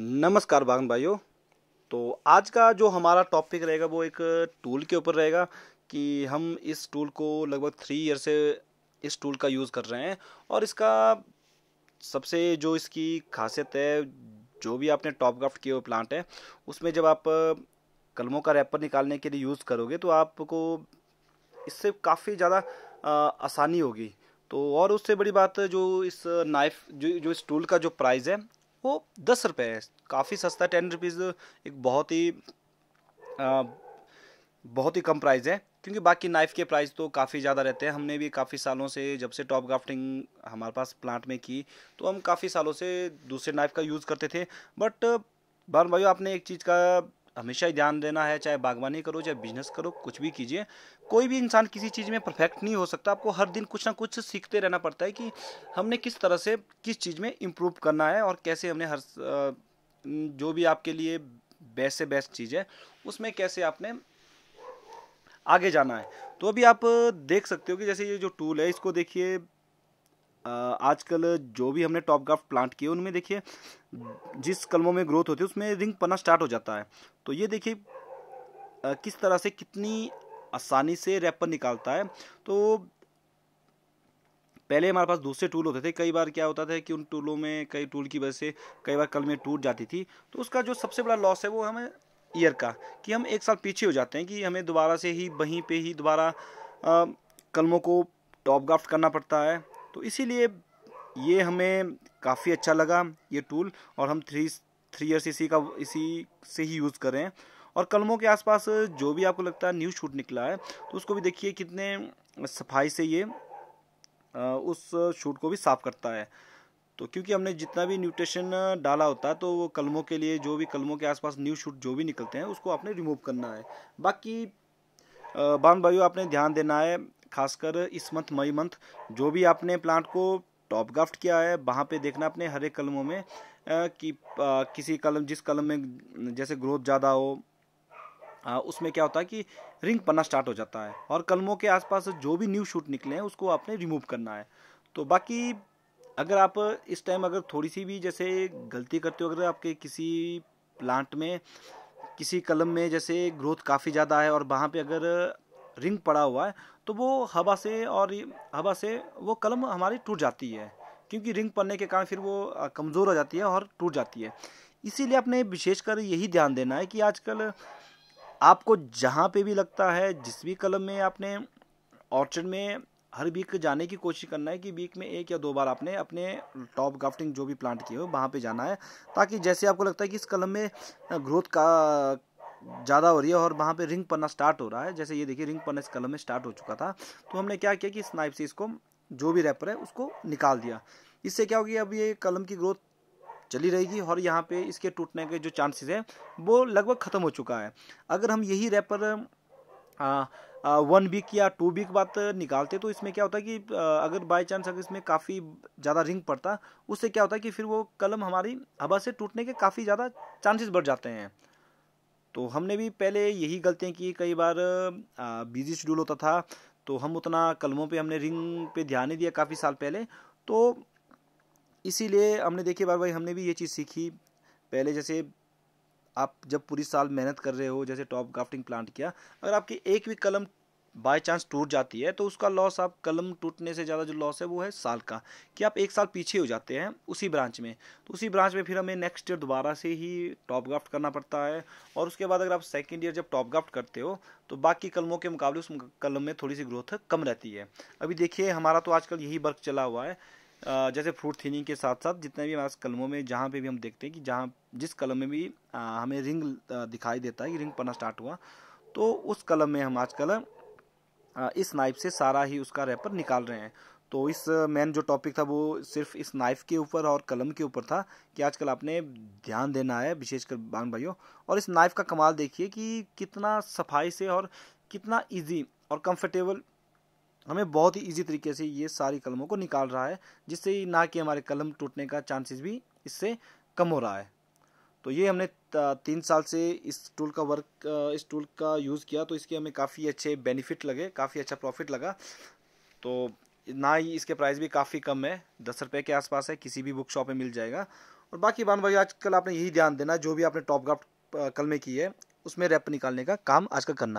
नमस्कार बागन भाइयों तो आज का जो हमारा टॉपिक रहेगा वो एक टूल के ऊपर रहेगा कि हम इस टूल को लगभग थ्री ईयर से इस टूल का यूज़ कर रहे हैं और इसका सबसे जो इसकी खासियत है जो भी आपने टॉप ग्राफ्ट किए हुए प्लांट है उसमें जब आप कलमों का रैपर निकालने के लिए यूज़ करोगे तो आपको इससे काफ़ी ज़्यादा आसानी होगी तो और उससे बड़ी बात जो इस नाइफ जो जो इस टूल का जो प्राइस है वो दस रुपये है काफ़ी सस्ता टेन रुपीज़ एक बहुत ही आ, बहुत ही कम प्राइस है क्योंकि बाकी नाइफ़ के प्राइस तो काफ़ी ज़्यादा रहते हैं हमने भी काफ़ी सालों से जब से टॉप ग्राफ्टिंग हमारे पास प्लांट में की तो हम काफ़ी सालों से दूसरे नाइफ़ का यूज़ करते थे बट बार भाई आपने एक चीज़ का हमेशा ही ध्यान देना है चाहे बागवानी करो चाहे बिजनेस करो कुछ भी कीजिए कोई भी इंसान किसी चीज़ में परफेक्ट नहीं हो सकता आपको हर दिन कुछ ना कुछ सीखते रहना पड़ता है कि हमने किस तरह से किस चीज़ में इम्प्रूव करना है और कैसे हमने हर जो भी आपके लिए बेस्ट से बेस्ट चीज़ है उसमें कैसे आपने आगे जाना है तो अभी आप देख सकते हो कि जैसे ये जो टूल है इसको देखिए आजकल जो भी हमने टॉप ग्राफ्ट प्लांट किए उनमें देखिए जिस कलमों में ग्रोथ होती है उसमें रिंग पना स्टार्ट हो जाता है तो ये देखिए किस तरह से कितनी आसानी से रैपर निकालता है तो पहले हमारे पास दूसरे टूल होते थे कई बार क्या होता था कि उन टूलों में कई टूल की वजह से कई बार कलमें टूट जाती थी तो उसका जो सबसे बड़ा लॉस है वो हमें ईयर का कि हम एक साल पीछे हो जाते हैं कि हमें दोबारा से ही वहीं पे ही दोबारा कलमों को टॉप ग्राफ्ट करना पड़ता है तो इसीलिए ये हमें काफ़ी अच्छा लगा ये टूल और हम थ्री थ्री ईयर्स इसी का इसी से ही यूज़ करें और कलमों के आसपास जो भी आपको लगता है न्यू शूट निकला है तो उसको भी देखिए कितने सफाई से ये उस शूट को भी साफ़ करता है तो क्योंकि हमने जितना भी न्यूट्रिशन डाला होता है तो वो कलमों के लिए जो भी कलमों के आसपास न्यू शूट जो भी निकलते हैं उसको आपने रिमूव करना है बाकी बान भाइयों आपने ध्यान देना है खासकर इस मंथ मई मंथ जो भी आपने प्लांट को टॉप ग्राफ्ट किया है वहाँ पे देखना अपने हरे कलमों में कि किसी कलम जिस कलम में जैसे ग्रोथ ज़्यादा हो उसमें क्या होता है कि रिंग पन्ना स्टार्ट हो जाता है और कलमों के आसपास जो भी न्यू शूट निकले हैं उसको आपने रिमूव करना है तो बाकी अगर आप इस टाइम अगर थोड़ी सी भी जैसे गलती करते हो अगर आपके किसी प्लांट में किसी कलम में जैसे ग्रोथ काफ़ी ज़्यादा है और वहाँ पे अगर रिंग पड़ा हुआ है तो वो हवा से और हवा से वो कलम हमारी टूट जाती है क्योंकि रिंग पड़ने के कारण फिर वो कमज़ोर हो जाती है और टूट जाती है इसीलिए आपने विशेषकर यही ध्यान देना है कि आजकल आपको जहाँ पे भी लगता है जिस भी कलम में आपने ऑर्चर्ड में हर वीक जाने की कोशिश करना है कि वीक में एक या दो बार आपने अपने टॉप ग्राफ्टिंग जो भी प्लांट किए हो वहाँ पे जाना है ताकि जैसे आपको लगता है कि इस कलम में ग्रोथ का ज़्यादा हो रही है और वहाँ पे रिंग पड़ना स्टार्ट हो रहा है जैसे ये देखिए रिंग पन्ना इस कलम में स्टार्ट हो चुका था तो हमने क्या किया कि स्नाइप से इसको जो भी रैपर है उसको निकाल दिया इससे क्या होगी अब ये कलम की ग्रोथ चली रहेगी और यहाँ पे इसके टूटने के जो चांसेस हैं वो लगभग ख़त्म हो चुका है अगर हम यही रैपर वन वीक या टू वीक बाद निकालते तो इसमें क्या होता है कि आ, अगर बाय चांस अगर इसमें काफ़ी ज़्यादा रिंग पड़ता उससे क्या होता है कि फिर वो कलम हमारी हवा से टूटने के काफ़ी ज़्यादा चांसेस बढ़ जाते हैं तो हमने भी पहले यही गलतियाँ की कई बार बिजी शेड्यूल होता था तो हम उतना कलमों पे हमने रिंग पे ध्यान नहीं दिया काफ़ी साल पहले तो इसीलिए हमने देखिए बार भाई हमने भी ये चीज़ सीखी पहले जैसे आप जब पूरी साल मेहनत कर रहे हो जैसे टॉप ग्राफ्टिंग प्लांट किया अगर आपकी एक भी कलम बाई चांस टूट जाती है तो उसका लॉस आप कलम टूटने से ज़्यादा जो लॉस है वो है साल का कि आप एक साल पीछे हो जाते हैं उसी ब्रांच में तो उसी ब्रांच में फिर हमें नेक्स्ट ईयर दोबारा से ही टॉप ग्राफ्ट करना पड़ता है और उसके बाद अगर आप सेकेंड ईयर जब टॉप ग्राफ्ट करते हो तो बाकी कलमों के मुकाबले उस कलम में थोड़ी सी ग्रोथ कम रहती है अभी देखिए हमारा तो आजकल यही वर्क चला हुआ है जैसे फ्रूट थीनिंग के साथ साथ जितने भी हमारे कलमों में जहाँ पर भी हम देखते हैं कि जहाँ जिस कलम में भी हमें रिंग दिखाई देता है कि रिंग पढ़ना स्टार्ट हुआ तो उस कलम में हम आजकल इस नाइफ से सारा ही उसका रैपर निकाल रहे हैं तो इस मेन जो टॉपिक था वो सिर्फ इस नाइफ के ऊपर और कलम के ऊपर था कि आजकल आपने ध्यान देना है विशेषकर बान भाइयों और इस नाइफ का कमाल देखिए कि कितना सफाई से और कितना इजी और कंफर्टेबल हमें बहुत ही इजी तरीके से ये सारी कलमों को निकाल रहा है जिससे ना कि हमारे कलम टूटने का चांसेस भी इससे कम हो रहा है तो ये हमने तीन साल से इस टूल का वर्क इस टूल का यूज़ किया तो इसके हमें काफ़ी अच्छे बेनिफिट लगे काफ़ी अच्छा प्रॉफिट लगा तो ना ही इसके प्राइस भी काफ़ी कम है दस रुपये के आसपास है किसी भी बुक शॉप में मिल जाएगा और बाकी बान भाई आजकल आपने यही ध्यान देना जो भी आपने टॉप ग्राफ्ट कल में की है उसमें रैप निकालने का काम आजकल करना